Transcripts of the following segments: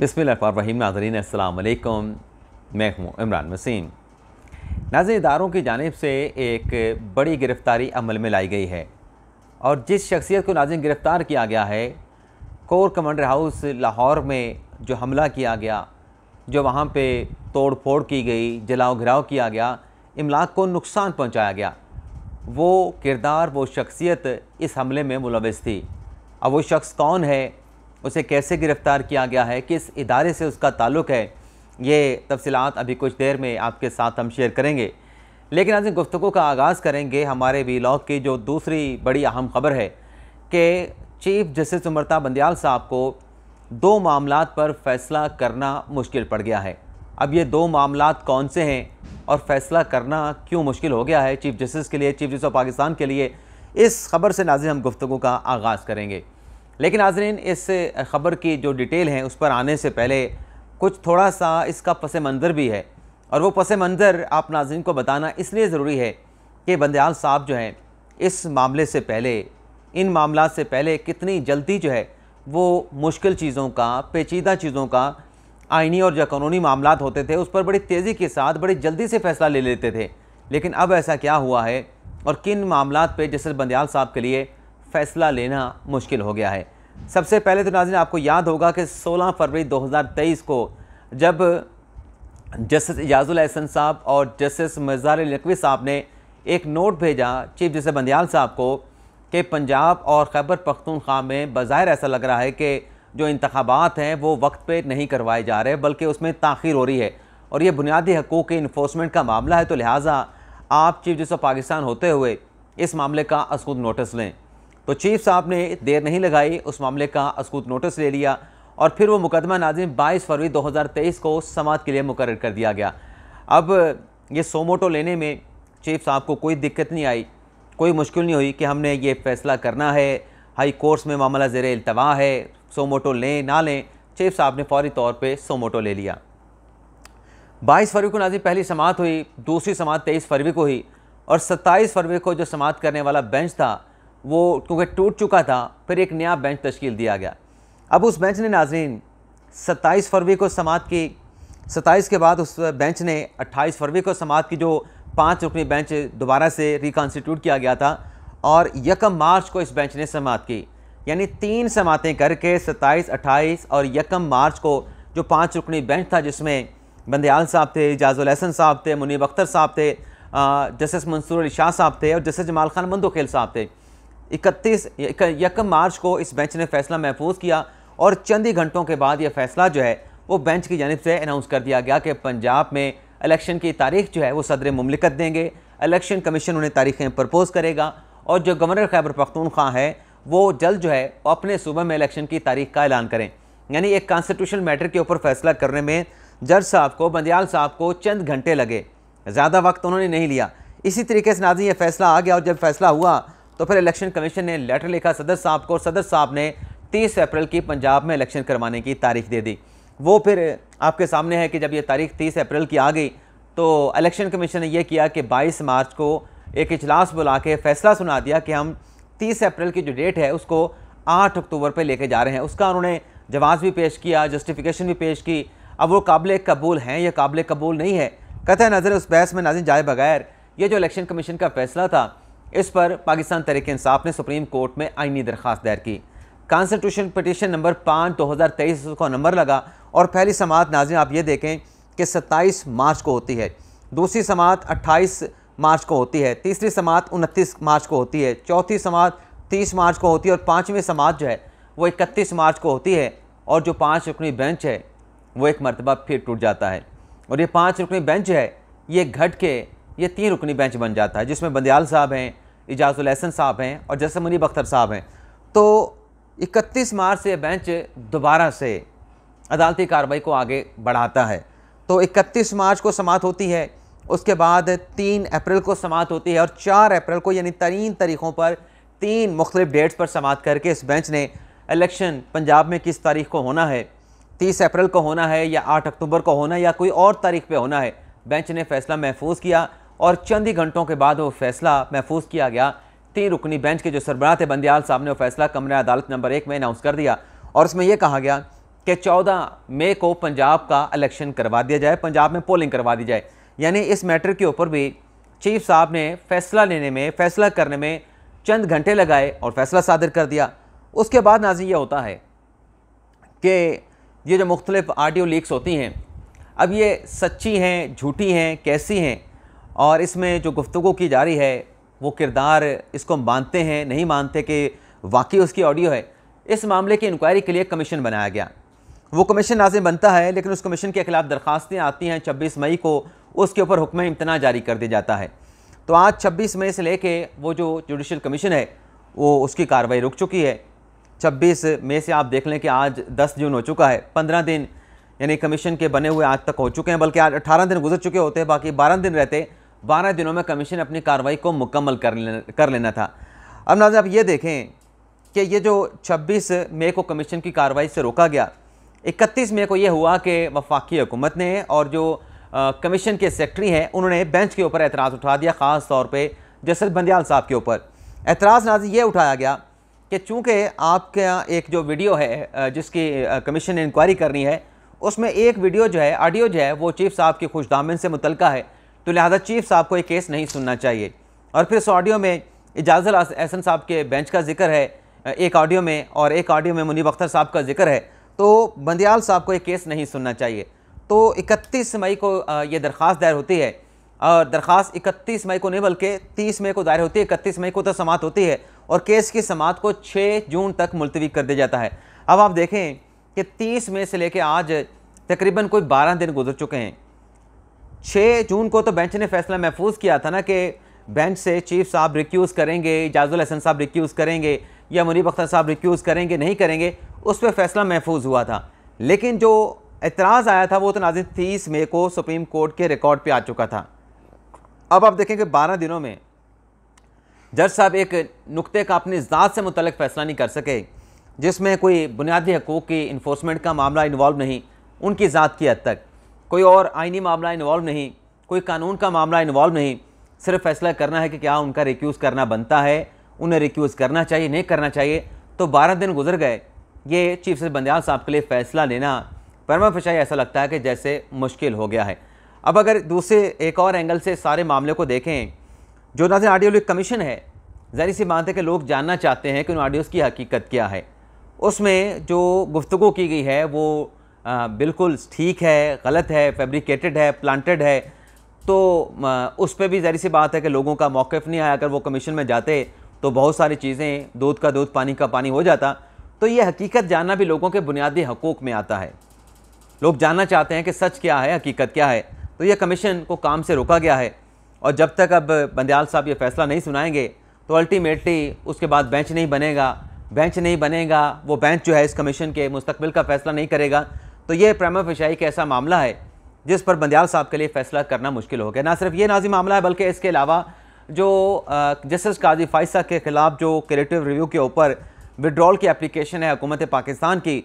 बिसमीम नाजरीन अल्लाम मैं हूँ इमरान वसीम नाजर इदारों की जानब से एक बड़ी गिरफ़्तारी अमल में लाई गई है और जिस शख्सियत को नाजिन गिरफ़्तार किया गया है कोर कमांडर हाउस लाहौर में जो हमला किया गया जो वहाँ पे तोड़ फोड़ की गई जलाओ घिराव किया गया इमलाक को नुकसान पहुँचाया गया वो किरदार वो शख्सियत इस हमले में मुलविस थी अब वो शख्स कौन है उसे कैसे गिरफ़्तार किया गया है किस इदारे से उसका ताल्लुक़ है ये तफसलत अभी कुछ देर में आपके साथ हम शेयर करेंगे लेकिन आज गुफ्तु का आगाज़ करेंगे हमारे वीलॉग की जो दूसरी बड़ी अहम खबर है कि चीफ जस्टिस उमरता बंदयाल साहब को दो मामला पर फैसला करना मुश्किल पड़ गया है अब ये दो मामला कौन से हैं और फैसला करना क्यों मुश्किल हो गया है चीफ जस्टिस के लिए चीफ जस्टिस ऑफ पाकिस्तान के लिए इस खबर से नाजिर हम गुफ्तु का आगाज़ करेंगे लेकिन नाजरीन इस ख़बर की जो डिटेल है उस पर आने से पहले कुछ थोड़ा सा इसका पस मंज़र भी है और वो पस मंज़र आप नाजरन को बताना इसलिए ज़रूरी है कि बंदयाल साहब जो हैं इस मामले से पहले इन मामला से पहले कितनी जल्दी जो है वो मुश्किल चीज़ों का पेचीदा चीज़ों का आइनी और जो कानूनी मामला होते थे उस पर बड़ी तेज़ी के साथ बड़ी जल्दी से फ़ैसला ले लेते थे लेकिन अब ऐसा क्या हुआ है और किन मामला पर जैसे बंदयाल साहब के लिए फैसला लेना मुश्किल हो गया है सबसे पहले तो नाजिन आपको याद होगा कि 16 फरवरी 2023 को जब जस्टिस एजाजुल एहसन साहब और जस्टिस मजार नकवी साहब ने एक नोट भेजा चीफ जस्टिस बंदियाल साहब को कि पंजाब और खैबर पख्तूनख्वा में बाहिर ऐसा लग रहा है कि जो इंतबात हैं वो वक्त पे नहीं करवाए जा रहे बल्कि उसमें तख़िर हो रही है और ये बुनियादी हकूक़ के इन्फोर्समेंट का मामला है तो लिहाजा आप चीफ जस्टिस ऑफ पाकिस्तान होते हुए इस मामले का असूद नोटिस लें तो चीफ साहब ने देर नहीं लगाई उस मामले का अस्कूत नोटिस ले लिया और फिर वो मुकदमा नाजिम 22 फरवरी 2023 को समात के लिए मुकर कर दिया गया अब ये सोमोटो लेने में चीफ साहब को कोई दिक्कत नहीं आई कोई मुश्किल नहीं हुई कि हमने ये फैसला करना है हाई कोर्ट्स में मामला ज़र अल्तवा है सोमोटो लें ना लें चीफ साहब ने फौरी तौर पर सोमोटो ले लिया बाईस फरवरी को नाजिम पहली समात हुई दूसरी समात तेईस फरवरी को हुई और सत्ताईस फरवरी को जो समात करने वाला बेंच था वो क्योंकि टूट चुका था फिर एक नया बेंच तश्कील दिया गया अब उस बेंच ने नाजरीन सत्ताईस फरवरी को समात की सत्ताईस के बाद उस बेंच ने अट्ठाईस फरवरी को समात की जो पाँच रुकनी बेंच दोबारा से रिकॉन्स्टिट्यूट किया गया था और यकम मार्च को इस बेंच ने समात की यानी तीन समातें करके सत्ताईस अट्ठाईस और यकम मार्च को जो पाँच रुकनी बेंच था जिसमें बंदयाल साहब थे एजाजुल अहसन साहब थे मुनीब अख्तर साहब थे जस्टिस मंसूर अली शाह साहब थे और जस्टिस जमाल खान मंदोखेल साहब थे इकतीस यक मार्च को इस बेंच ने फैसला महफूज किया और चंद ही घंटों के बाद यह फैसला जो है वो बेंच की जानब से अनाउंस कर दिया गया कि पंजाब में इलेक्शन की तारीख जो है वो सदर ममलिकत देंगे इलेक्शन कमीशन उन्हें तारीखें प्रपोज करेगा और जो गवर्नर खैबर पख्तूनख्वा है वो जल्द जो है अपने सूबे में इलेक्शन की तारीख का ऐलान करें यानी एक कॉन्स्टिट्यूशन मैटर के ऊपर फैसला करने में जज साहब को बंदयाल साहब को चंद घंटे लगे ज़्यादा वक्त उन्होंने नहीं लिया इसी तरीके से नाजी ये फैसला आ गया और जब फैसला हुआ तो फिर इलेक्शन कमीशन ने लेटर लिखा सदर साहब को और सदर साहब ने तीस अप्रैल की पंजाब में इलेक्शन करवाने की तारीख दे दी वो फिर आपके सामने है कि जब ये तारीख तीस अप्रैल की आ गई तो इलेक्शन कमीशन ने यह किया कि बाईस मार्च को एक इजलास बुला के फैसला सुना दिया कि हम तीस अप्रैल की जो डेट है उसको आठ अक्टूबर पर लेके जा रहे हैं उसका उन्होंने जवाब भी पेश किया जस्टिफिकेशन भी पेश की अब वो काबिल कबूल हैं या काबिल कबूल नहीं है कतः नज़र उस बहस में नाजिन जाए बगैर ये जो इलेक्शन कमीशन का फैसला था इस पर पाकिस्तान तरीके इंसाफ ने सुप्रीम कोर्ट में आइनी दरख्वास्त दायर की कॉन्स्टिट्यूशन पटिशन नंबर पाँच दो हज़ार तेईस को नंबर लगा और पहली समात नाजिम आप ये देखें कि सत्ताईस मार्च को होती है दूसरी समात अट्ठाईस मार्च को होती है तीसरी समात उनतीस मार्च को होती है चौथी समात तीस मार्च को होती है और पाँचवीं समात जो है वो इकतीस मार्च को होती है और जो पाँच रुकनी बेंच है वो एक मरतबा फिर टूट जाता है और ये पाँच रुकनी बेंच है ये घट के ये तीन रुकनी बेंच बन जाता है जिसमें बंदयाल साहब हैं अहसन साहब हैं और जैसे मुनीब अख्तर साहब हैं तो इकतीस मार्च से बेंच दोबारा से अदालती कार्रवाई को आगे बढ़ाता है तो 31 मार्च को समाप्त होती है उसके बाद तीन अप्रैल को समाप्त होती है और चार अप्रैल को यानी तीन तरीक़ों पर तीन मुख्तलिफ डेट्स पर समाप्त करके इस बेंच ने इलेक्शन पंजाब में किस तारीख को होना है तीस अप्रैल को होना है या आठ अक्टूबर को होना है या कोई और तारीख पर होना है बेंच ने फैसला महफूज किया और चंद ही घंटों के बाद वो फैसला महफूज किया गया तीन रुकनी बेंच के जो सरबराह थे बंदियाल साहब ने वो फैसला कमरा अदालत नंबर एक में अनाउंस कर दिया और उसमें यह कहा गया कि 14 मई को पंजाब का इलेक्शन करवा दिया जाए पंजाब में पोलिंग करवा दी जाए यानी इस मैटर के ऊपर भी चीफ साहब ने फैसला लेने में फैसला करने में चंद घंटे लगाए और फैसला सादर कर दिया उसके बाद नाजी यह होता है कि ये जो मुख्तलिफ आडियो लीक्स होती हैं अब ये सच्ची हैं झूठी हैं कैसी हैं और इसमें जो गुफ्तु की जा रही है वो किरदार इसको मानते हैं नहीं मानते कि वाकई उसकी ऑडियो है इस मामले की इंक्वायरी के लिए कमीशन बनाया गया वो कमीशन नाजिम बनता है लेकिन उस कमीशन के खिलाफ दरख्वास्तें आती हैं छब्बीस मई को उसके ऊपर हुक्म इम्तना जारी कर दिया जाता है तो आज छब्बीस मई से लेके वो जो जुडिशल कमीशन है वो उसकी कार्रवाई रुक चुकी है छब्बीस मई से आप देख लें कि आज दस जून हो चुका है पंद्रह दिन यानी कमीशन के बने हुए आज तक हो चुके हैं बल्कि आज अठारह दिन गुजर चुके होते हैं बाकी बारह दिन रहते बारह दिनों में कमीशन अपनी कार्रवाई को मुकम्मल कर लेना कर लेना था अब नाज़ा आप ये देखें कि ये जो 26 मई को कमीशन की कार्रवाई से रोका गया 31 मई को ये हुआ कि वफाकी हुकूमत ने और जो कमीशन के सेक्रेटरी हैं उन्होंने बेंच के ऊपर एतराज़ उठा दिया ख़ास तौर पर जसर बंदयाल साहब के ऊपर एतराज़ नाजी ये उठाया गया कि चूँकि आपका एक जो वीडियो है जिसकी कमीशन ने इंक्वायरी करनी है उसमें एक वीडियो जो है ऑडियो जो है वो चीफ साहब की खुशदामिन से मुतलका है तो लिहाजा चीफ साहब को ये केस नहीं सुनना चाहिए और फिर इस ऑडियो में इजाज़ल एहसन साहब के बेंच का जिक्र है एक ऑडियो में और एक ऑडियो में मुनीब अख्तर साहब का जिक्र है तो बंदियाल साहब को ये केस नहीं सुनना चाहिए तो 31 मई को ये दरख्वास्त दायर होती है और दरख्वास्त 31 मई को नहीं बल्कि 30 मई को दायर होती है 31 मई को तो समात होती है और केस की समात को 6 जून तक मुलतवी कर दिया जाता है अब आप देखें कि 30 मई से लेकर आज तकरीबन कोई 12 दिन गुजर चुके हैं छः जून को तो बेंच ने फैसला महफूज किया था ना कि बेंच से चीफ साहब रिक्यूज़ करेंगे इजाजुल हसन साहब रिक्यूज़ करेंगे या मुनीब अख्तर साहब रिक्यूज़ करेंगे नहीं करेंगे उस पर फैसला महफूज हुआ था लेकिन जो एतराज़ आया था वो तो नाजिन तीस मई को सुप्रीम कोर्ट के रिकॉर्ड पर आ चुका था अब आप देखें कि बारह दिनों में जज साहब एक नुकते का अपनी ज़ात से मुतलक फ़ैसला नहीं कर सके जिसमें कोई बुनियादी हकूक़ की इन्फोर्समेंट का मामला इन्वॉल्व नहीं उनकी ज़ात की हद तक कोई और आइनी मामला इन्वॉल्व नहीं कोई कानून का मामला इन्वॉल्व नहीं सिर्फ फैसला करना है कि क्या उनका रिक्यूज़ करना बनता है उन्हें रिक्यूज़ करना चाहिए नहीं करना चाहिए तो बारह दिन गुजर गए ये चीफ जस्टिस बंदयाल साहब के लिए फ़ैसला लेना परमा फिशाई ऐसा लगता है कि जैसे मुश्किल हो गया है अब अगर दूसरे एक और एंगल से सारे मामले को देखें जो नाजन आडियो कमीशन है जहरी सी बात है कि लोग जानना चाहते हैं कि उन ऑडियोज़ की हकीकत क्या है उसमें जो गुफ्तु की गई है वो बिल्कुल ठीक है गलत है फैब्रिकेटेड है प्लांटेड है तो उस पर भी जहरी सी बात है कि लोगों का मौक़ नहीं आया अगर वो कमीशन में जाते तो बहुत सारी चीज़ें दूध का दूध पानी का पानी हो जाता तो ये हकीकत जानना भी लोगों के बुनियादी हकूक़ में आता है लोग जानना चाहते हैं कि सच क्या है हकीकत क्या है तो यह कमीशन को काम से रोका गया है और जब तक अब बंदयाल साहब ये फैसला नहीं सुनाएंगे तो अल्टीमेटली उसके बाद बेंच नहीं बनेगा बेंच नहीं बनेगा वो बेंच जो है इस कमीशन के मुस्तबिल का फ़ैसला नहीं करेगा तो ये प्रेमा फिशाई का ऐसा मामला है जिस पर बंदयाल साहब के लिए फैसला करना मुश्किल हो गया ना सिर्फ ये नाजी मामला है बल्कि इसके अलावा जो जस्टिस काजी फाइसा के ख़िलाफ़ जो क्रिएटिव रिव्यू के ऊपर विड्रॉल की एप्लीकेशन है हुकूमत पाकिस्तान की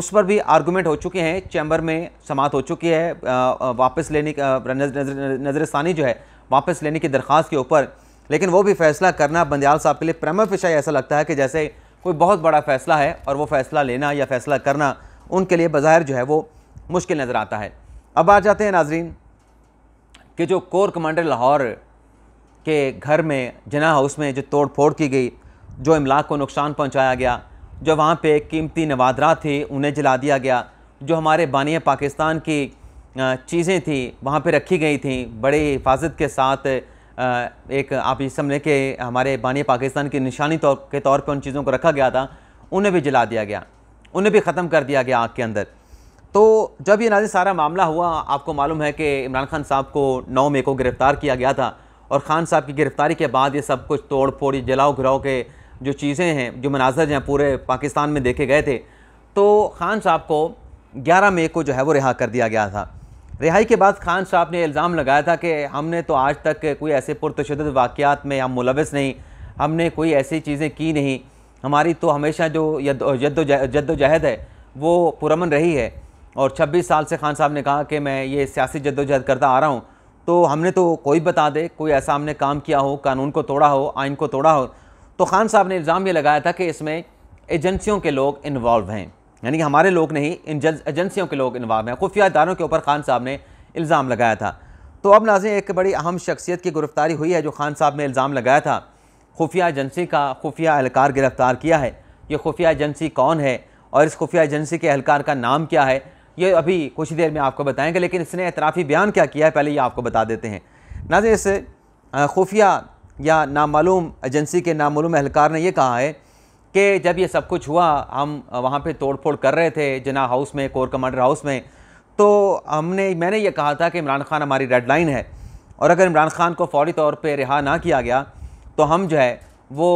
उस पर भी आर्गूमेंट हो चुके हैं चैम्बर में समात हो चुकी है वापस लेने का नजरसानी जो है वापस लेने की दरख्वास्त के ऊपर लेकिन वो भी फैसला करना बंदयाल साहब के लिए प्रमर फिशाई ऐसा लगता है कि जैसे कोई बहुत बड़ा फैसला है और वो फैसला लेना या फैसला करना उनके लिए बाहर जो है वो मुश्किल नज़र आता है अब आ जाते हैं नाजरीन कि जो कोर कमांडर लाहौर के घर में जना हाउस में जो तोड़ फोड़ की गई जो इमलाक को नुकसान पहुंचाया गया जो वहाँ पे कीमती नवादरा थी उन्हें जला दिया गया जो हमारे बानिया पाकिस्तान की चीज़ें थी वहाँ पे रखी गई थी बड़ी हिफाजत के साथ एक आप ये समझें कि हमारे बानिया पाकिस्तान की निशानी तौर के तौर पर उन चीज़ों को रखा गया था उन्हें भी जला दिया गया उन्हें भी ख़त्म कर दिया गया आग के अंदर तो जब ये नाजिर सारा मामला हुआ आपको मालूम है कि इमरान खान साहब को नौ मई को गिरफ़्तार किया गया था और ख़ान साहब की गिरफ़्तारी के बाद ये सब कुछ तोड़ फोड़ जलाओ घिराओ के जो चीज़ें हैं जो मनाजर हैं पूरे पाकिस्तान में देखे गए थे तो ख़ान साहब को ग्यारह मई को जो है वो रिहा कर दिया गया था रिहाई के बाद खान साहब ने इल्ज़ाम लगाया था कि हमने तो आज तक कोई ऐसे पुरतशद वाक़ात में हम मुलवस नहीं हमने कोई ऐसी चीज़ें की नहीं हमारी तो हमेशा जो जद्दोजहद है वो पुरमन रही है और 26 साल से खान साहब ने कहा कि मैं ये सियासी जद्दोजहद करता आ रहा हूँ तो हमने तो कोई बता दे कोई ऐसा हमने काम किया हो कानून को तोड़ा हो आइन को तोड़ा हो तो खान साहब ने इल्ज़ाम ये लगाया था कि इसमें एजेंसियों के लोग इन्वॉल्व हैं यानी कि हमारे लोग नहीं इन एजेंसियों के लोग इन्वॉल्व हैं खुफिया इदारों के ऊपर खान साहब ने इल्ज़ाम लगाया था तो अब नाजें एक बड़ी अहम शख्सियत की गिरफ्तारी हुई है जो खान साहब ने इल्ज़ाम लगाया था खुफिया एजेंसी का खुफिया एहलकार गिरफ्तार किया है ये खुफिया एजेंसी कौन है और इस खुफिया एजेंसी के एहलकार का नाम क्या है ये अभी कुछ ही देर में आपको बताएंगे लेकिन इसने एतराफ़ी बयान क्या किया है पहले ये आपको बता देते हैं नाजिर इस खुफिया या नामालूम एजेंसी के नामालूम एहलकार ने यह कहा है कि जब ये सब कुछ हुआ हम वहाँ तोड़ फोड़ कर रहे थे जना हाउस में कोर कमांडर हाउस में तो हमने मैंने ये कहा था कि इमरान खान हमारी रेड लाइन है और अगर इमरान खान को फौरी तौर पर रिहा ना किया गया तो हम जो है वो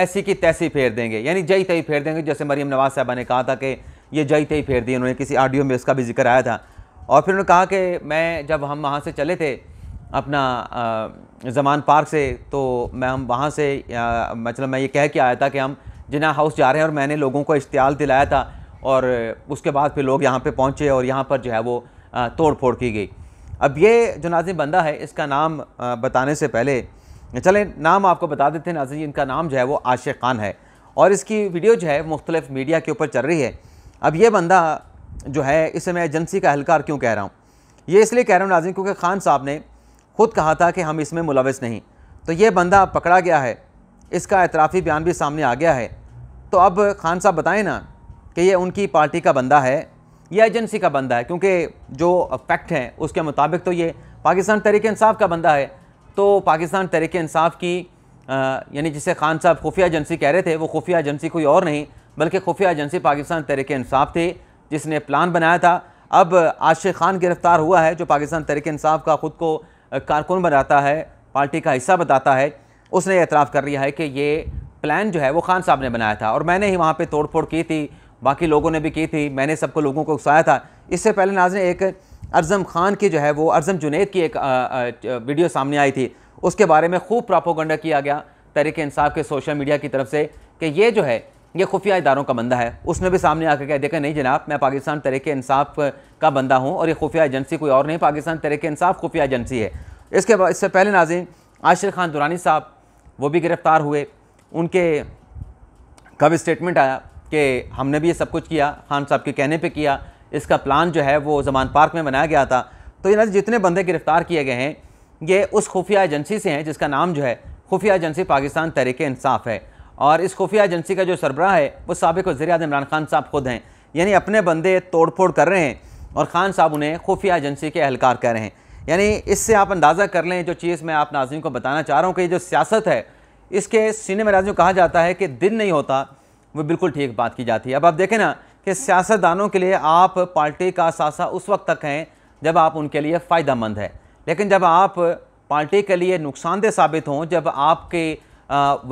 ऐसी की तैसी फेर देंगे यानी जई तई फेर देंगे जैसे मरीम नवाज साहबा ने कहा था कि ये जई तई फेर दी उन्होंने किसी ऑडियो में उसका भी जिक्र आया था और फिर उन्होंने कहा कि मैं जब हम वहाँ से चले थे अपना जमान पार्क से तो मैं हम वहाँ से मतलब मैं ये कह के आया था कि हम जिना हाउस जा रहे हैं और मैंने लोगों को इश्तियाल दिलाया था और उसके बाद फिर लोग यहाँ पे पहुँचे और यहाँ पर जो है वो तोड़ फोड़ की गई अब ये जो नाजिम बंदा है इसका नाम बताने से पहले चलें नाम आपको बता देते हैं नाजी इनका नाम जो है वो आशिक खान है और इसकी वीडियो जो है मुख्तलिफ मीडिया के ऊपर चल रही है अब ये बंदा जो है इसे मैं एजेंसी का अहलकार क्यों कह रहा हूँ ये इसलिए कह रहा हूँ नाजिन क्योंकि खान साहब ने खुद कहा था कि हम इसमें मुलविस नहीं तो ये बंदा पकड़ा गया है इसका एतराफ़ी बयान भी सामने आ गया है तो अब खान साहब बताएं ना कि ये उनकी पार्टी का बंदा है या एजेंसी का बंदा है क्योंकि जो फैक्ट हैं उसके मुताबिक तो ये पाकिस्तान तहरीक इंसाफ का बंदा है तो पाकिस्तान तहरीक इंसाफ की यानी जिसे खान साहब खुफिया एजेंसी कह रहे थे वो खुफिया एजेंसी कोई और नहीं बल्कि खुफिया एजेंसी पाकिस्तान तहरीक इंसाफ थी जिसने प्लान बनाया था अब आशिक खान गिरफ्तार हुआ है जो पाकिस्तान तहरीक इंसाफ का ख़ुद को कारकुन बनाता है पार्टी का हिस्सा बताता है उसने एतराफ़ कर लिया है कि ये प्लान जो है वो खान साहब ने बनाया था और मैंने ही वहाँ पर तोड़ की थी बाकी लोगों ने भी की थी मैंने सबको लोगों को उकसाया था इससे पहले नाजन एक अर्जम खान की जो है वो अर्जम जुनेद की एक वीडियो सामने आई थी उसके बारे में खूब प्रापोगंडा किया गया तरीके इंसाफ के सोशल मीडिया की तरफ से कि ये जो है ये खुफिया इदारों का बंदा है उसने भी सामने आकर कह देखा नहीं जनाब मैं पाकिस्तान तरीके इंसाफ का बंदा हूँ और ये खुफिया एजेंसी कोई और नहीं पाकिस्तान तरीके इंसाफ खुफिया एजेंसी है इसके बाद इससे पहले नाजिन आशिर खान दुरानी साहब वो भी गिरफ़्तार हुए उनके का भी स्टेटमेंट आया कि हमने भी ये सब कुछ किया खान साहब के कहने पे किया इसका प्लान जो है वो जमान पार्क में बनाया गया था तो ये जितने बंदे गिरफ़्तार किए गए हैं ये उस खुफिया एजेंसी से हैं जिसका नाम जो है खुफिया एजेंसी पाकिस्तान तहरीक इंसाफ है और इस खुफिया एजेंसी का जो सरबरा है वो सबक वजी इमरान खान साहब खुद हैं यानी अपने बंदे तोड़ फोड़ कर रहे हैं और ख़ान साहब उन्हें खुफिया एजेंसी के अहलकार कह रहे हैं यानी इससे आप अंदाज़ा कर लें जो चीज़ मैं आप नाजिम को बताना चाह रहा हूँ कि ये जो सियासत है इसके सीने में राजू कहा जाता है कि दिन नहीं होता वो बिल्कुल ठीक बात की जाती है अब आप देखें ना कि सियासतदानों के लिए आप पार्टी का सासा उस वक्त तक हैं जब आप उनके लिए फ़ायदा मंद है लेकिन जब आप पार्टी के लिए नुकसानदेह साबित हों जब आपके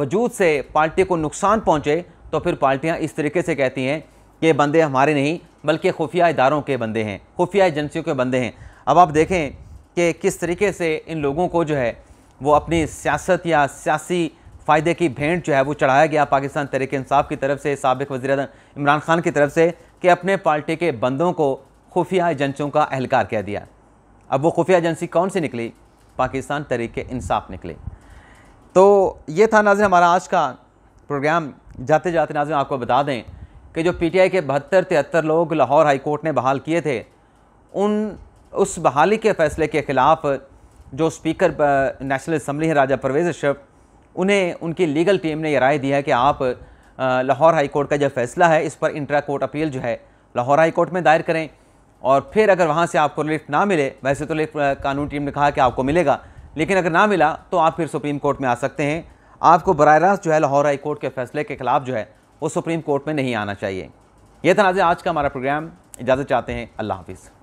वजूद से पार्टी को नुकसान पहुँचे तो फिर पार्टियाँ इस तरीके से कहती हैं कि ये बंदे हमारे नहीं बल्कि खुफिया इदारों के बंदे हैं खुफिया एजेंसियों के बंदे हैं अब आप देखें कि किस तरीके से इन लोगों को जो है वो अपनी सियासत या सियासी फ़ायदे की भेंट जो है वो चढ़ाया गया पाकिस्तान तहरीक इंसाफ की तरफ से सबक वजी इमरान खान की तरफ से कि अपने पार्टी के बंदों को खुफिया एजेंसियों का अहलकार कह दिया अब वो खुफिया एजेंसी कौन सी निकली पाकिस्तान तहरीक इंसाफ निकली तो ये था नाजर हमारा आज का प्रोग्राम जाते जाते नाजर आपको बता दें कि जो आई के बहत्तर तिहत्तर लोग लाहौर हाई कोर्ट ने बहाल किए थे उन उस बहाली के फैसले के ख़िलाफ़ जो स्पीकर नेशनल असम्बली है राजा परवेज़ अशरफ उन्हें उनकी लीगल टीम ने यह राय दी है कि आप लाहौर हाई कोर्ट का जो फैसला है इस पर इंट्रा कोर्ट अपील जो है लाहौर हाई कोर्ट में दायर करें और फिर अगर वहाँ से आपको रिलीफ ना मिले वैसे तो कानून टीम ने कहा कि आपको मिलेगा लेकिन अगर ना मिला तो आप फिर सुप्रीम कोर्ट में आ सकते हैं आपको बर रास्त जो है लाहौर हाई कोर्ट के फैसले के खिलाफ जो है वो सुप्रीम कोर्ट में नहीं आना चाहिए यह तनाज़ आज का हमारा प्रोग्राम इजाज़त चाहते हैं अल्लाह हाफिज़